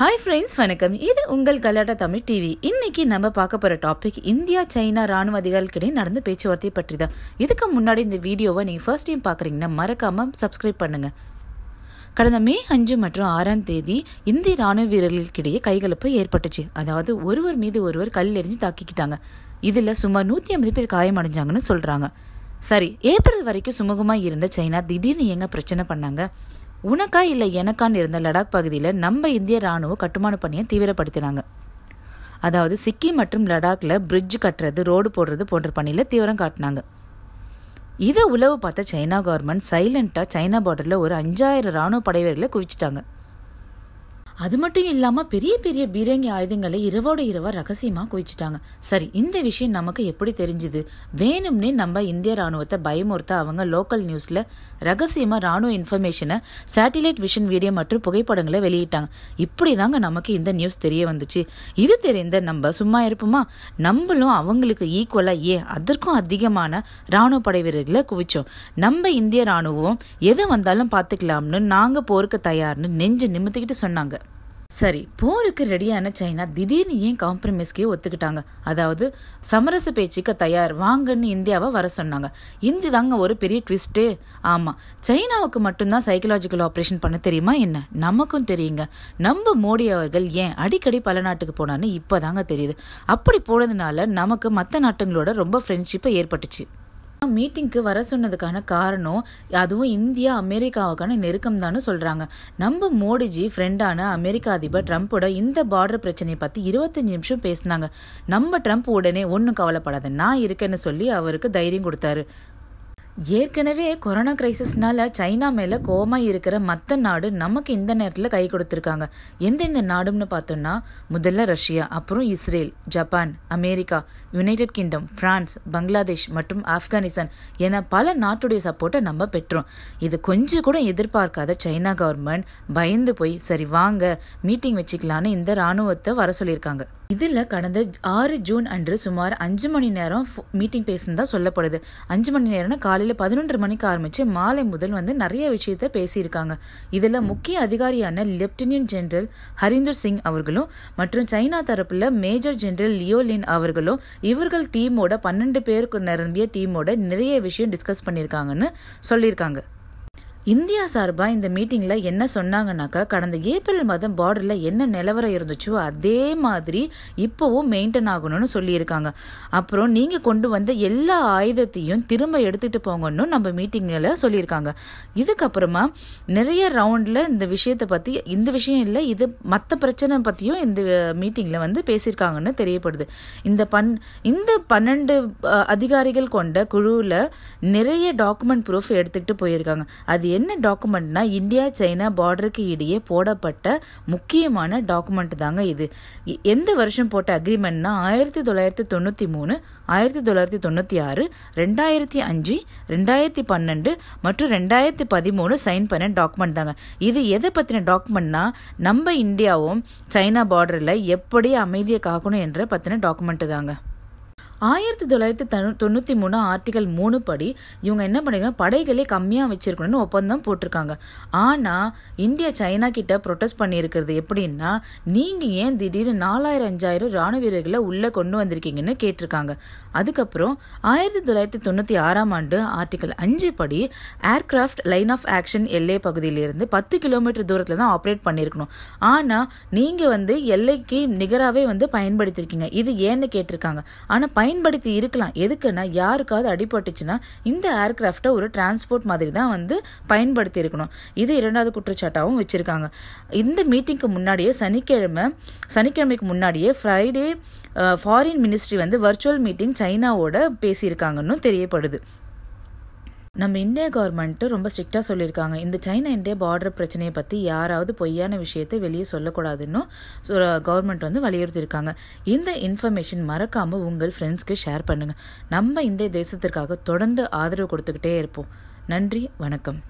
hi friends வணக்கம் இது உங்கள் கல்லாட்ட தமிழ் டிவி இன்னைக்கு நம்ம பார்க்க போகிற டாபிக் இந்தியா சைனா ராணுவ அதிகாரிகளிடையே நடந்த பேச்சுவார்த்தை பற்றி தான் இதுக்கு முன்னாடி இந்த வீடியோவை நீங்கள் ஃபர்ஸ்ட் டைம் பார்க்குறீங்கன்னா மறக்காமல் சப்ஸ்கிரைப் பண்ணுங்கள் கடந்த மே அஞ்சு மற்றும் ஆறாம் தேதி இந்திய ராணுவ வீரர்களுக்கிடையே கைகலப்பு ஏற்பட்டுச்சு அதாவது ஒருவர் மீது ஒருவர் கல் எறிஞ்சு தாக்கிக்கிட்டாங்க இதில் சுமார் நூற்றி ஐம்பது பேர் காயமடைஞ்சாங்கன்னு சொல்கிறாங்க சரி ஏப்ரல் வரைக்கும் சுமூகமாக இருந்த சைனா திடீர்னு எங்கே பிரச்சனை பண்ணாங்க உனக்கா இல்லை எனக்கான்னு இருந்த லடாக் பகுதியில் நம்ம இந்திய இராணுவ கட்டுமான பணியை தீவிரப்படுத்தினாங்க அதாவது சிக்கிம் மற்றும் லடாக்ல பிரிட்ஜ் கட்டுறது ரோடு போடுறது போன்ற பணியில் தீவிரம் காட்டினாங்க இதை உளவு பார்த்த சைனா கவர்மெண்ட் சைலண்ட்டாக சைனா பார்டரில் ஒரு அஞ்சாயிரம் இராணுவ படைவர்களை குவிச்சிட்டாங்க அது மட்டும் இல்லாமல் பெரிய பெரிய பீரங்கி ஆயுதங்களை இரவோட இரவா ரகசியமாக குவிச்சிட்டாங்க சரி இந்த விஷயம் நமக்கு எப்படி தெரிஞ்சுது வேணும்னே நம்ம இந்திய ராணுவத்தை பயமுறுத்த அவங்க லோக்கல் நியூஸில் ரகசியமாக ராணுவ இன்ஃபர்மேஷனை சேட்டிலைட் விஷன் வீடியோ மற்றும் புகைப்படங்களை வெளியிட்டாங்க இப்படி தாங்க நமக்கு இந்த நியூஸ் தெரிய வந்துச்சு இது தெரிந்த நம்ம சும்மா இருப்போமா நம்மளும் அவங்களுக்கு ஈக்குவலாக ஏ அதற்கும் அதிகமான ராணுவ படை வீரர்களை குவிச்சோம் நம்ம இந்திய ராணுவம் எதை வந்தாலும் பார்த்துக்கலாம்னு நாங்கள் போருக்கு தயார்னு நெஞ்சு நிமித்திக்கிட்டு சொன்னாங்க சரி போருக்கு ரெடியான சைனா திடீர்னு ஏன் காம்ப்ரமைஸ்க்கே ஒத்துக்கிட்டாங்க அதாவது சமரச பேச்சுக்கு தயார் வாங்கன்னு இந்தியாவை வர சொன்னாங்க இந்தி தாங்க ஒரு பெரிய ட்விஸ்ட்டு ஆமாம் சைனாவுக்கு மட்டும்தான் சைக்கலாஜிக்கல் ஆப்ரேஷன் பண்ண தெரியுமா என்ன நமக்கும் தெரியுங்க நம்ம மோடி அவர்கள் ஏன் அடிக்கடி பல நாட்டுக்கு போனான்னு இப்போ தாங்க தெரியுது அப்படி போனதுனால நமக்கு மற்ற நாட்டுங்களோட ரொம்ப ஃப்ரெண்ட்ஷிப்பை ஏற்பட்டுச்சு மீட்டிங்க்கு வர சொன்னதுக்கான காரணம் அதுவும் இந்தியா அமெரிக்காவுக்கான நெருக்கம் தான் சொல்கிறாங்க நம்ம மோடிஜி ஃப்ரெண்டான அமெரிக்க அதிபர் ட்ரம்ப்போட இந்த பார்டர் பிரச்சனையை பற்றி இருபத்தஞ்சு நிமிஷம் பேசினாங்க நம்ம ட்ரம்ப் உடனே ஒன்றும் கவலைப்படாத நான் இருக்கேன்னு சொல்லி அவருக்கு தைரியம் கொடுத்தாரு ஏற்கனவே கொரோனா கிரைசிஸ்னால சைனா மேலே கோமா இருக்கிற மற்ற நாடு நமக்கு இந்த நேரத்தில் கை கொடுத்துருக்காங்க எந்தெந்த நாடுன்னு பார்த்தோம்னா முதல்ல ரஷ்யா அப்புறம் Israel Japan America United Kingdom France Bangladesh மற்றும் ஆப்கானிஸ்தான் என பல நாட்டுடைய சப்போர்ட்டை நம்ம பெற்றோம் இது கொஞ்சம் கூட எதிர்பார்க்காத சைனா கவர்மெண்ட் பயந்து போய் சரி வாங்க மீட்டிங் வச்சுக்கலான்னு இந்த இராணுவத்தை வர சொல்லியிருக்காங்க இதில் கடந்த ஆறு ஜூன் அன்று சுமார் அஞ்சு மணி நேரம் மீட்டிங் பேசுன்னு தான் சொல்லப்படுது அஞ்சு மணி நேரம்னா காலை காலையில் பதினொன்று மணிக்கு ஆரம்பித்து மாலை முதல் வந்து நிறைய விஷயத்த பேசியிருக்காங்க இதில் முக்கிய அதிகாரியான லெப்டினன்ட் ஜென்ரல் ஹரிந்தர் சிங் அவர்களும் மற்றும் சைனா தரப்பில் மேஜர் ஜென்ரல் லியோலின் அவர்களும் இவர்கள் டீமோட பன்னெண்டு பேருக்கு நிரம்பிய டீமோட நிறைய விஷயம் டிஸ்கஸ் பண்ணியிருக்காங்கன்னு சொல்லியிருக்காங்க இந்தியா சார்பாக இந்த மீட்டிங்கில் என்ன சொன்னாங்கனாக்கா கடந்த ஏப்ரல் மாதம் பார்டரில் என்ன நிலவரம் இருந்துச்சோ அதே மாதிரி இப்போவும் மெயின்டைன் ஆகணும்னு சொல்லியிருக்காங்க அப்புறம் நீங்கள் கொண்டு வந்த எல்லா ஆயுதத்தையும் திரும்ப எடுத்துகிட்டு போங்கன்னு நம்ம மீட்டிங்கில் சொல்லியிருக்காங்க இதுக்கப்புறமா நிறைய ரவுண்டில் இந்த விஷயத்தை பற்றி இந்த விஷயம் இல்லை இது மற்ற பிரச்சனை பற்றியும் இந்த மீட்டிங்கில் வந்து பேசியிருக்காங்கன்னு தெரியப்படுது இந்த பன் இந்த பன்னெண்டு அதிகாரிகள் கொண்ட குழுவில் நிறைய டாக்குமெண்ட் ப்ரூஃப் எடுத்துக்கிட்டு போயிருக்காங்க அது என்ன டாக்குமெண்ட்னா இந்தியா சைனா பார்டருக்கு இடையே போடப்பட்ட முக்கியமான டாக்குமெண்ட் தாங்க இது எந்த வருஷம் போட்ட அக்ரிமெண்ட்னா ஆயிரத்தி தொள்ளாயிரத்தி தொண்ணூற்றி மூணு ஆயிரத்தி தொள்ளாயிரத்தி தொண்ணூற்றி ஆறு ரெண்டாயிரத்தி அஞ்சு ரெண்டாயிரத்தி பன்னெண்டு மற்றும் ரெண்டாயிரத்தி பதிமூணு சைன் பண்ண டாக்குமெண்ட் தாங்க இது எதை பற்றின டாக்குமெண்ட்னா நம்ம இந்தியாவும் சைனா பார்டரில் எப்படி அமைதியை காக்கணும் என்ற பற்றின டாக்குமெண்ட் தாங்க ஆயிரத்தி தொள்ளாயிரத்தி தொண்ணூற்றி மூணு ஆர்டிகல் மூணு படி இவங்க என்ன பண்ணிருக்காங்க படைகளே கம்மியாக வச்சுருக்கணும்னு ஒப்பந்தம் போட்டிருக்காங்க ஆனால் இந்தியா சைனா கிட்ட ப்ரொட்டஸ்ட் பண்ணியிருக்கிறது எப்படின்னா நீங்கள் ஏன் திடீர்னு நாலாயிரம் அஞ்சாயிரம் ராணுவ வீரர்களை உள்ளே கொண்டு வந்திருக்கீங்கன்னு கேட்டிருக்காங்க அதுக்கப்புறம் ஆயிரத்தி தொள்ளாயிரத்தி தொண்ணூற்றி ஆறாம் ஆண்டு ஆர்டிகல் அஞ்சு படி ஏர்கிராஃப்ட் லைன் ஆஃப் ஆக்ஷன் எல்லை பகுதியிலிருந்து பத்து கிலோமீட்டர் தூரத்தில் தான் ஆப்ரேட் பண்ணியிருக்கணும் ஆனால் நீங்கள் வந்து எல்லைக்கு நிகராகவே வந்து பயன்படுத்தியிருக்கீங்க இது ஏன்னு கேட்டிருக்காங்க ஆனால் பயன்படுத்தி இருக்கலாம் எதுக்குன்னா யாருக்காவது அடிபட்டுச்சுன்னா இந்த ஏர்கிராஃப்டை ஒரு டிரான்ஸ்போர்ட் மாதிரி தான் வந்து பயன்படுத்தி இருக்கணும் இது இரண்டாவது குற்றச்சாட்டாகவும் வச்சுருக்காங்க இந்த மீட்டிங்க்கு முன்னாடியே சனிக்கிழமை சனிக்கிழமைக்கு முன்னாடியே ஃப்ரைடே ஃபாரின் மினிஸ்ட்ரி வந்து வர்ச்சுவல் மீட்டிங் சைனாவோட பேசியிருக்காங்கன்னு தெரியப்படுது நம்ம இந்திய கவர்மெண்ட் ரொம்ப ஸ்ட்ரிக்டாக சொல்லியிருக்காங்க இந்த சைனா இந்தியா பார்டர் பிரச்சனையை பற்றி யாராவது பொய்யான விஷயத்தை வெளியே சொல்லக்கூடாதுன்னு கவர்மெண்ட் வந்து வலியுறுத்தியிருக்காங்க இந்த இன்ஃபர்மேஷன் மறக்காமல் உங்கள் ஃப்ரெண்ட்ஸ்க்கு ஷேர் பண்ணுங்கள் நம்ம இந்திய தேசத்திற்காக தொடர்ந்து ஆதரவு கொடுத்துக்கிட்டே இருப்போம் நன்றி வணக்கம்